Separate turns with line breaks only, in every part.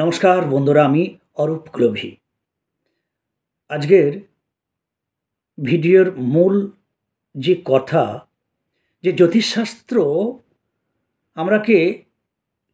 নমস্কার বন্ধুরা আমি অরূপ ক্লোভি আজকের ভিডিওর মূল যে কথা যে জ্যোতিষশাস্ত্র আমরাকে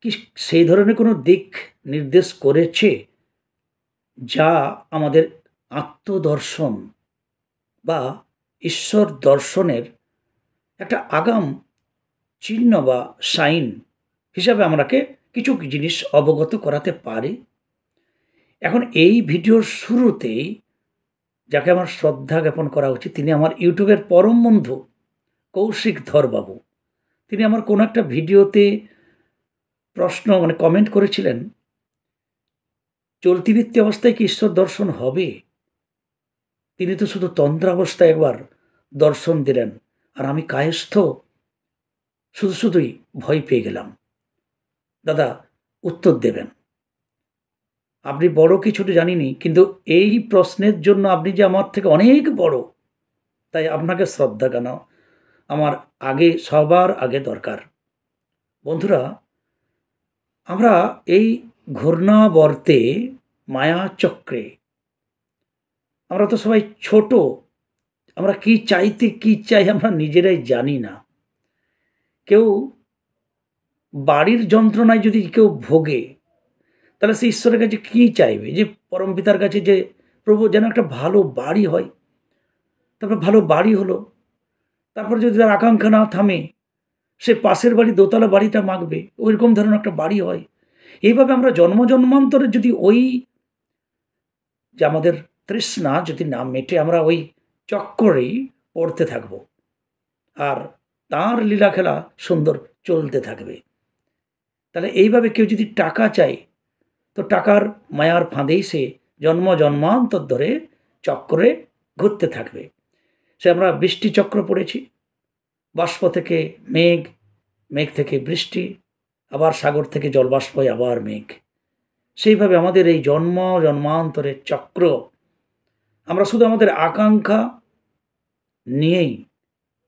কি সেই ধরনের কোনো দিক নির্দেশ করেছে যা আমাদের আত্মদর্শন বা ঈশ্বর দর্শনের একটা আগাম চিহ্ন বা সাইন হিসাবে আমরাকে কিছু জিনিস অবগত করাতে পারি এখন এই ভিডিওর শুরুতেই যাকে আমার শ্রদ্ধা জ্ঞাপন করা উচিত তিনি আমার ইউটিউবের পরম বন্ধু কৌশিক ধরবাবু তিনি আমার কোনো একটা ভিডিওতে প্রশ্ন মানে কমেন্ট করেছিলেন চলতি ভিত্তি অবস্থায় কি ঈশ্বর দর্শন হবে তিনি তো শুধু তন্দ্রাবস্থায় একবার দর্শন দিলেন আর আমি কায়স্থ শুধু শুধুই ভয় পেয়ে গেলাম দাদা উত্তর দেবেন আপনি বড় কিছুটি জানিনি কিন্তু এই প্রশ্নের জন্য আপনি যে আমার থেকে অনেক বড় তাই আপনাকে শ্রদ্ধা কেন আমার আগে সবার আগে দরকার বন্ধুরা আমরা এই ঘূর্ণাবর্তে মায়া চক্রে আমরা তো সবাই ছোট আমরা কি চাইতে কি চাই আমরা নিজেরাই জানি না কেউ বাড়ির যন্ত্রণায় যদি কেউ ভোগে তাহলে সে ঈশ্বরের কাছে কী চাইবে যে পরম পিতার কাছে যে প্রভু যেন একটা ভালো বাড়ি হয় তারপর ভালো বাড়ি হলো তারপর যদি তার আকাঙ্ক্ষা না থামে সে পাশের বাড়ি দোতলা বাড়িটা মাগবে ওইরকম ধরনের একটা বাড়ি হয় এইভাবে আমরা জন্ম জন্মান্তরে যদি ওই যে আমাদের তৃষ্ণা যদি না মেটে আমরা ওই চক্করেই পড়তে থাকব আর তার লীলা খেলা সুন্দর চলতে থাকবে তাহলে এইভাবে কেউ যদি টাকা চায় তো টাকার মায়ার ফাঁদেই সে জন্ম জন্মান্তর ধরে চক্রে ঘুরতে থাকবে সে আমরা বৃষ্টি চক্র পড়েছি বাষ্প থেকে মেঘ মেঘ থেকে বৃষ্টি আবার সাগর থেকে জলবাষ্প হয় আবার মেঘ সেইভাবে আমাদের এই জন্ম জন্মান্তরের চক্র আমরা শুধু আমাদের আকাঙ্ক্ষা নিয়েই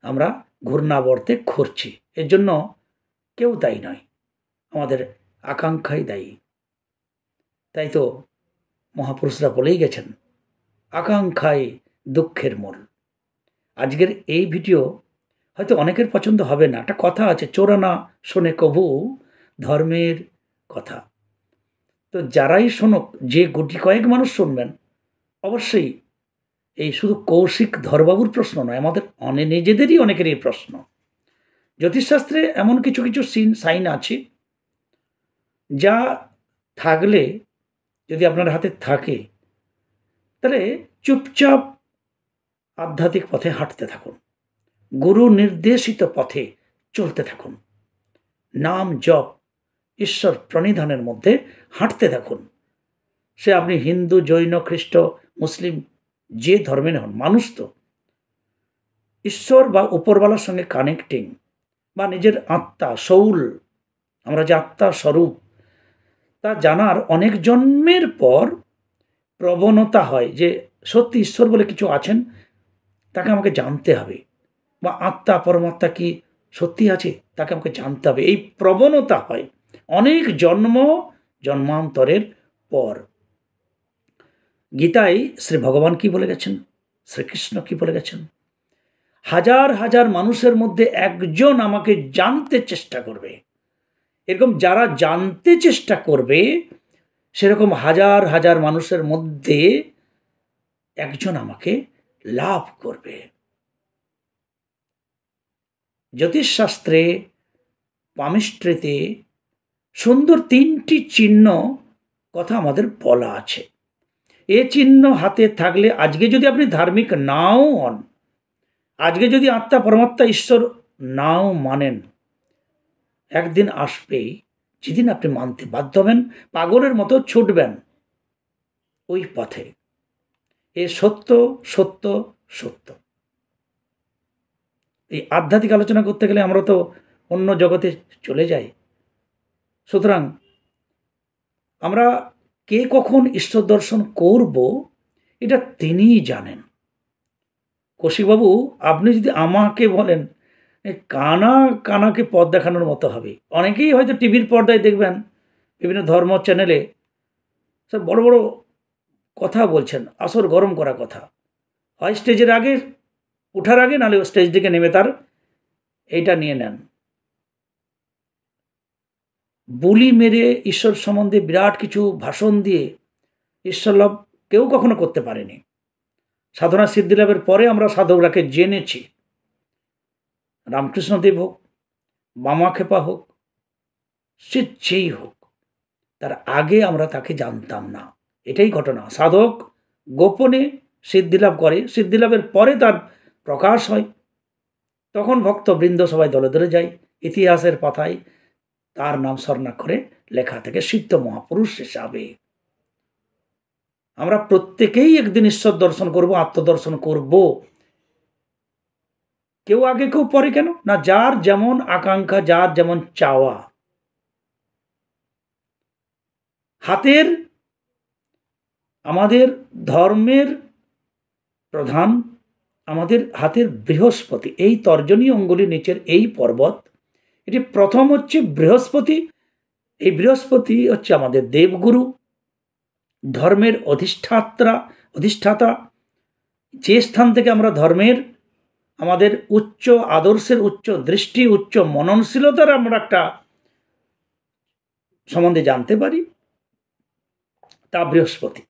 আমরা ঘূর্ণাবর্তে ঘুরছি এর জন্য কেউ তাই নয় আমাদের আকাঙ্ক্ষাই দায়ী তাই তো মহাপুরুষরা বলেই গেছেন আকাঙ্ক্ষাই দুঃখের মূল আজকের এই ভিডিও হয়তো অনেকের পছন্দ হবে না একটা কথা আছে চোরানা শোনে কভু ধর্মের কথা তো যারাই শোনক যে গুটি কয়েক মানুষ শুনবেন অবশ্যই এই শুধু কৌশিক ধরবাবুর প্রশ্ন নয় আমাদের অনে নিজেদেরই অনেকের এই প্রশ্ন জ্যোতিষশাস্ত্রে এমন কিছু কিছু সিন সাইন আছে যা থাকলে যদি আপনার হাতে থাকে তাহলে চুপচাপ আধ্যাত্মিক পথে হাঁটতে থাকুন গুরু নির্দেশিত পথে চলতে থাকুন নাম জপ ঈশ্বর প্রণিধানের মধ্যে হাঁটতে থাকুন সে আপনি হিন্দু জৈন খ্রিস্ট মুসলিম যে ধর্মের হন মানুষ তো ঈশ্বর বা উপরবালার সঙ্গে কানেক্টিং বা নিজের আত্মা সৌল আমরা যে আত্মা স্বরূপ তা জানার অনেক জন্মের পর প্রবণতা হয় যে সত্যি ঈশ্বর বলে কিছু আছেন তাকে আমাকে জানতে হবে বা আত্মা পরমাত্মা কি সত্যি আছে তাকে আমাকে জানতে হবে এই প্রবণতা হয় অনেক জন্ম জন্মান্তরের পর গীতায় শ্রী ভগবান কি বলে গেছেন শ্রীকৃষ্ণ কি বলে গেছেন হাজার হাজার মানুষের মধ্যে একজন আমাকে জানতে চেষ্টা করবে এরকম যারা জানতে চেষ্টা করবে সেরকম হাজার হাজার মানুষের মধ্যে একজন আমাকে লাভ করবে জ্যোতিষশাস্ত্রে পামিস্ট্রিতে সুন্দর তিনটি চিহ্ন কথা আমাদের বলা আছে এ চিহ্ন হাতে থাকলে আজকে যদি আপনি ধার্মিক নাও হন আজকে যদি আত্মা পরমাত্মা ঈশ্বর নাও মানেন একদিন আসবেই যেদিন আপনি মানতে বাধ্য হবেন পাগলের মতো ছুটবেন ওই পথে এ সত্য সত্য সত্য এই আধ্যাত্মিক আলোচনা করতে গেলে আমরা তো অন্য জগতে চলে যাই সুতরাং আমরা কে কখন ঈশ্বর দর্শন করব এটা তিনিই জানেন কৌশিকবাবু আপনি যদি আমাকে বলেন কানা কানাকে পথ দেখানোর মতো হবে অনেকেই হয়তো টিভির পর্দায় দেখবেন বিভিন্ন ধর্ম চ্যানেলে সব বড় বড় কথা বলছেন আসর গরম করা কথা হয় স্টেজের আগে ওঠার আগে নাহলে স্টেজ থেকে নেমে তার এইটা নিয়ে নেন বুলি মেরে ঈশ্বর সম্বন্ধে বিরাট কিছু ভাষণ দিয়ে ঈশ্বরলাভ কেউ কখনো করতে পারেনি সাধনা সিদ্ধিলাভের পরে আমরা সাধকরাকে জেনেছি রামকৃষ্ণদেব হোক মামাখেপা হোক সে যেই হোক তার আগে আমরা তাকে জানতাম না এটাই ঘটনা সাধক গোপনে সিদ্ধিলাভ করে সিদ্ধিলাভের পরে তার প্রকাশ হয় তখন ভক্ত বৃন্দ সবাই দলে দলে যায় ইতিহাসের পাথায় তার নাম স্বর্ণাক্ষরে লেখা থেকে সিদ্ধ মহাপুরুষ হিসাবে আমরা প্রত্যেকেই একদিন ঈশ্বর দর্শন করব আত্মদর্শন করব কেউ আগে কেউ পরে কেন না যার যেমন আকাঙ্ক্ষা যার যেমন চাওয়া হাতের আমাদের ধর্মের প্রধান আমাদের হাতের বৃহস্পতি এই তর্জনী অঙ্গুলি নিচের এই পর্বত এটি প্রথম হচ্ছে বৃহস্পতি এই বৃহস্পতি হচ্ছে আমাদের দেবগুরু ধর্মের অধিষ্ঠাত্রা অধিষ্ঠাতা যে স্থান থেকে আমরা ধর্মের আমাদের উচ্চ আদর্শের উচ্চ দৃষ্টি উচ্চ মননশীলতার আমরা একটা সম্বন্ধে জানতে পারি তা বৃহস্পতি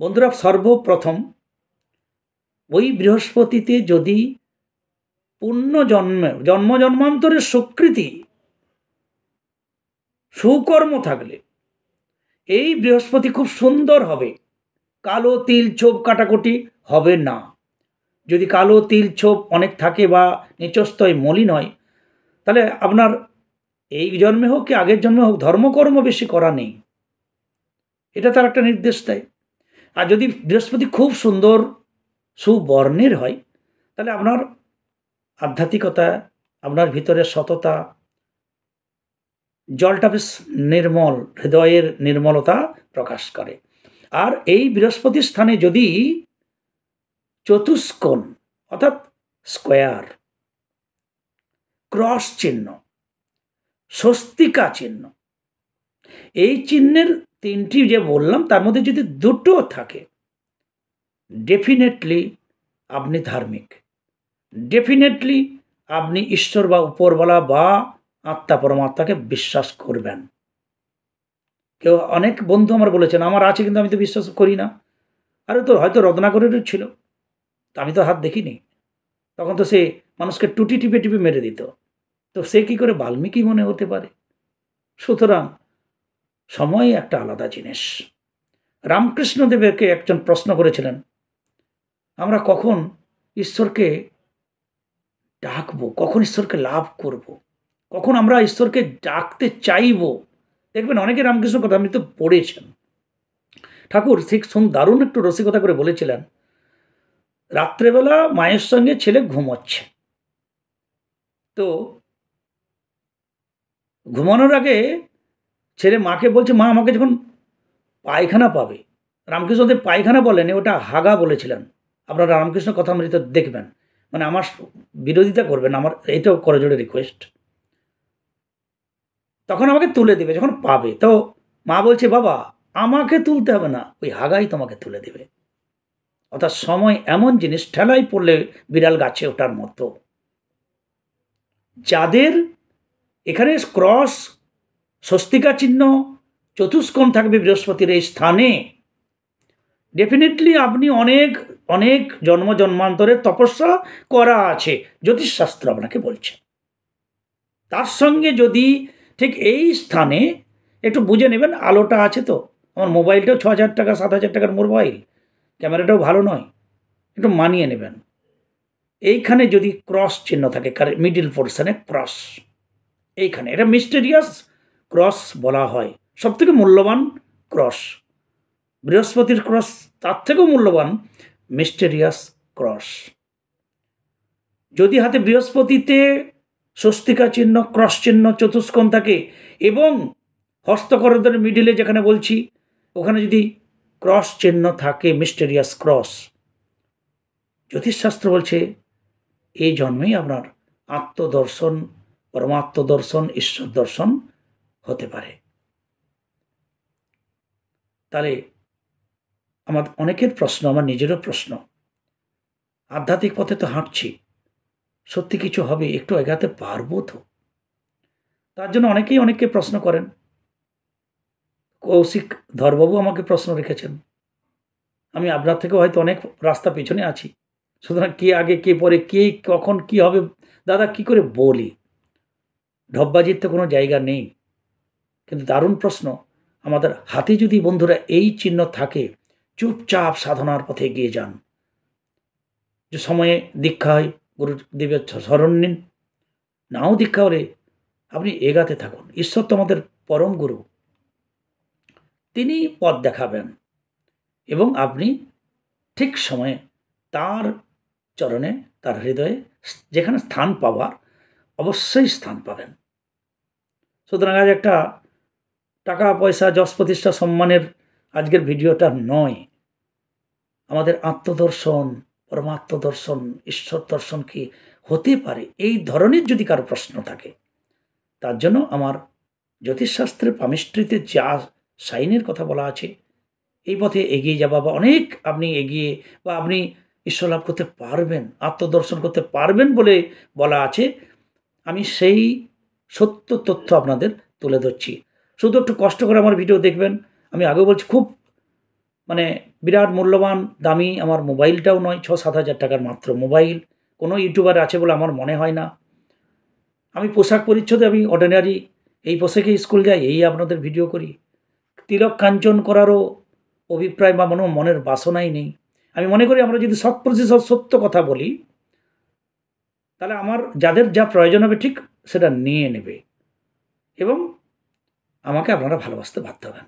বন্ধুরা সর্বপ্রথম ওই বৃহস্পতিতে যদি পূর্ণ জন্মে জন্ম জন্মান্তরের স্বীকৃতি সুকর্ম থাকলে এই বৃহস্পতি খুব সুন্দর হবে কালো তিল চোখ কাটাকুটি হবে না যদি কালো তিল ছোপ অনেক থাকে বা নিচস্তয় মলিন হয় তাহলে আপনার এই জন্মে হোক কি আগের জন্মে হোক ধর্মকর্ম বেশি করা নেই এটা তার একটা নির্দেশ দেয় আর যদি বৃহস্পতি খুব সুন্দর সুবর্ণের হয় তাহলে আপনার আধ্যাত্মিকতা আপনার ভিতরে সততা জলটা বেশ নির্মল হৃদয়ের নির্মলতা প্রকাশ করে আর এই বৃহস্পতি স্থানে যদি চতুষ্কোণ অর্থাৎ স্কোয়ার ক্রস চিহ্ন স্বস্তিকা চিহ্ন এই চিহ্নের তিনটি যে বললাম তার মধ্যে যদি দুটো থাকে ডেফিনেটলি আপনি ধার্মিক ডেফিনেটলি আপনি ঈশ্বর বা উপরওয়ালা বা আত্মা পরমাত্মাকে বিশ্বাস করবেন কেউ অনেক বন্ধু আমার বলেছেন আমার আছে কিন্তু আমি তো বিশ্বাস করি না আরে তো হয়তো রত্নাকরেরও ছিল আমি তো হাত দেখিনি তখন তো সে মানুষকে টুটি টিপে টিপে মেরে দিত তো সে কি করে বাল্মীকি মনে হতে পারে সুতরাং সময় একটা আলাদা জিনিস রামকৃষ্ণ দেবেরকে একজন প্রশ্ন করেছিলেন আমরা কখন ঈশ্বরকে ডাকবো কখন ঈশ্বরকে লাভ করব। কখন আমরা ঈশ্বরকে ডাকতে চাইব দেখবেন অনেকে রামকৃষ্ণ কথা আপনি তো পড়েছেন ঠাকুর ঠিক শুন দারুণ একটু রসিকতা করে বলেছিলেন রাত্রেবেলা মায়ের সঙ্গে ছেলে ঘুমোচ্ছে তো ঘুমানোর আগে ছেলে মাকে বলছে মা আমাকে যখন পায়খানা পাবে রামকৃষ্ণদের পায়খানা বলেনি ওটা হাগা বলেছিলেন আপনারা রামকৃষ্ণ কথামৃত দেখবেন মানে আমার বিরোধিতা করবেন আমার করে জোরে রিকোয়েস্ট তখন আমাকে তুলে দেবে যখন পাবে তো মা বলছে বাবা আমাকে তুলতে হবে না ওই হাগাই তোমাকে তুলে দেবে অর্থাৎ সময় এমন জিনিস ঠেলায় পড়লে বিড়াল গাছে ওঠার মতো যাদের এখানে ক্রস স্বস্তিকা চিহ্ন চতুষ্কোণ থাকবে বৃহস্পতির এই স্থানে ডেফিনেটলি আপনি অনেক অনেক জন্ম জন্মান্তরের তপস্যা করা আছে জ্যোতিষশাস্ত্র আপনাকে বলছে তার সঙ্গে যদি ঠিক এই স্থানে একটু বুঝে নেবেন আলোটা আছে তো আমার মোবাইলটাও ছ হাজার টাকা সাত হাজার টাকার মোবাইল ক্যামেরাটাও ভালো নয় একটু মানিয়ে নেবেন এইখানে যদি ক্রস চিহ্ন থাকে মিডিল পোর্শনে ক্রস এইখানে এটা মিস্টেরিয়াস ক্রস বলা হয় সবথেকে মূল্যবান ক্রস বৃহস্পতির ক্রস তার থেকেও মূল্যবান মিস্টেরিয়াস ক্রস যদি হাতে বৃহস্পতিতে স্বস্তিকা চিহ্ন ক্রস চিহ্ন চতুষ্কোণ থাকে এবং হস্তকরদের মিডিলে যেখানে বলছি ওখানে যদি ক্রস চিহ্ন থাকে মিস্টেরিয়াস ক্রস জ্যোতিষশাস্ত্র বলছে এই জন্মেই আপনার আত্মদর্শন পরমাত্মদর্শন ঈশ্বর দর্শন হতে পারে তাহলে আমার অনেকের প্রশ্ন আমার নিজেরও প্রশ্ন আধ্যাত্মিক পথে তো হাঁটছি সত্যি কিছু হবে একটু এগাতে পারবো তো তার জন্য অনেকেই অনেককে প্রশ্ন করেন কৌশিক ধরবাবু আমাকে প্রশ্ন রেখেছেন আমি আপনার থেকেও হয়তো অনেক রাস্তা পেছনে আছি সুতরাং কে আগে কে পরে কে কখন কি হবে দাদা কি করে বলি ঢপবাজির তো কোনো জায়গা নেই কিন্তু দারুণ প্রশ্ন আমাদের হাতে যদি বন্ধুরা এই চিহ্ন থাকে চুপচাপ সাধনার পথে এগিয়ে যান যে সময়ে দীক্ষা হয় গুরুদেবের স্মরণ নিন নাও দীক্ষা হলে আপনি এগাতে থাকুন ঈশ্বর তো আমাদের পরম গুরু তিনি পথ দেখাবেন এবং আপনি ঠিক সময়ে তার চরণে তার হৃদয়ে যেখানে স্থান পাওয়ার অবশ্যই স্থান পাবেন সুতরাং আজ একটা টাকা পয়সা যশ প্রতিষ্ঠা সম্মানের আজকের ভিডিওটা নয় আমাদের আত্মদর্শন পরমাত্ম দর্শন ঈশ্বর দর্শন কি হতে পারে এই ধরনের যদি কারো প্রশ্ন থাকে তার জন্য আমার জ্যোতিষশাস্ত্রের পামিষ্ট্রিতে যা সাইনের কথা বলা আছে এই পথে এগিয়ে যাওয়া বা অনেক আপনি এগিয়ে বা আপনি ঈশ্বর লাভ করতে পারবেন আত্মদর্শন করতে পারবেন বলে বলা আছে আমি সেই সত্য তথ্য আপনাদের তুলে ধরছি শুধু একটু কষ্ট করে আমার ভিডিও দেখবেন আমি আগে বলছি খুব মানে বিরাট মূল্যবান দামি আমার মোবাইলটাও নয় ছ সাত হাজার টাকার মাত্র মোবাইল কোনো ইউটিউবার আছে বলে আমার মনে হয় না আমি পোশাক পরিচ্ছদে আমি অর্ডিনারি এই পোশাকে স্কুল যাই এই আপনাদের ভিডিও করি তিলক কাঞ্চন করারও অভিপ্রায় বা মনো মনের বাসনাই নেই আমি মনে করি আমরা যদি শত প্রতিশত সত্য কথা বলি তাহলে আমার যাদের যা প্রয়োজন হবে ঠিক সেটা নিয়ে নেবে এবং আমাকে আপনারা ভালোবাসতে বাধ্য হবেন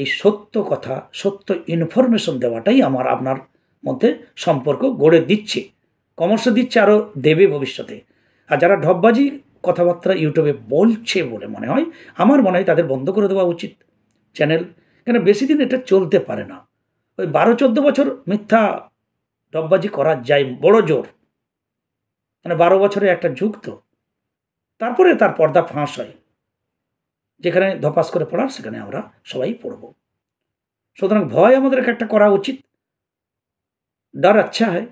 এই সত্য কথা সত্য ইনফরমেশন দেওয়াটাই আমার আপনার মধ্যে সম্পর্ক গড়ে দিচ্ছে কমর্স দিচ্ছে আরও দেবে ভবিষ্যতে আর যারা ঢপবাজি কথাবার্তা ইউটিউবে বলছে বলে মনে হয় আমার মনে হয় তাদের বন্ধ করে দেওয়া উচিত চ্যানেল কেন বেশি দিন এটা চলতে পারে না ওই বারো চোদ্দো বছর মিথ্যা ডববাজি করা যায় বড় জোর মানে বারো বছরে একটা যুগ তো তারপরে তার পর্দা ফাঁস হয় যেখানে ধপাস করে পড়ার সেখানে আমরা সবাই পড়ব সুতরাং ভয় আমাদের একটা করা উচিত ডর আচ্ছা হয়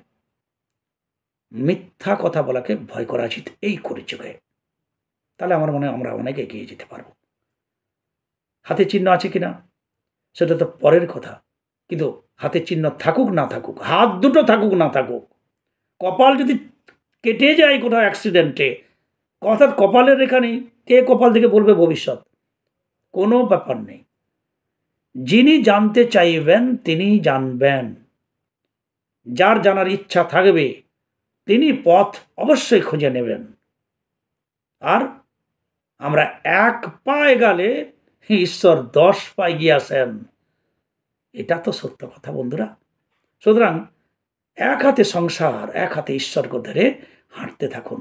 মিথ্যা কথা বলাকে ভয় করা উচিত এই করে চোখে তাহলে আমার মনে হয় আমরা অনেক এগিয়ে যেতে পারবো হাতে চিহ্ন আছে কি না সেটা তো পরের কথা কিন্তু হাতে চিহ্ন থাকুক না থাকুক হাত দুটো থাকুক না থাকুক কপাল যদি কেটে যায় কোথাও অ্যাক্সিডেন্টে অর্থাৎ কপালের এখানেই কে কপাল থেকে বলবে ভবিষ্যৎ কোনো ব্যাপার নেই যিনি জানতে চাইবেন তিনি জানবেন যার জানার ইচ্ছা থাকবে তিনি পথ অবশ্যই খুঁজে নেবেন আর আমরা এক পায়ে গেলে ঈশ্বর দশ পাই গিয়াছেন এটা তো সত্য কথা বন্ধুরা সুতরাং এক হাতে সংসার এক হাতে ঈশ্বরকে ধরে হাঁটতে থাকুন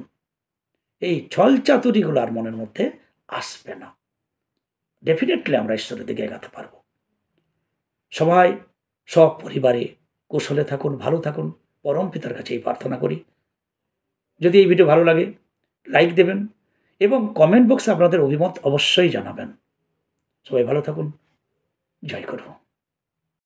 এই ছল চাতুরিগুলো আর মনের মধ্যে আসবে না ডেফিনেটলি আমরা ঈশ্বরের দিকে এগাতে পারব সবাই সব পরিবারে কুশলে থাকুন ভালো থাকুন পরম পিতার কাছে এই প্রার্থনা করি যদি এই ভিডিও ভালো লাগে লাইক দেবেন এবং কমেন্ট বক্সে আপনাদের অভিমত অবশ্যই জানাবেন সবাই ভালো থাকুন জয় করুন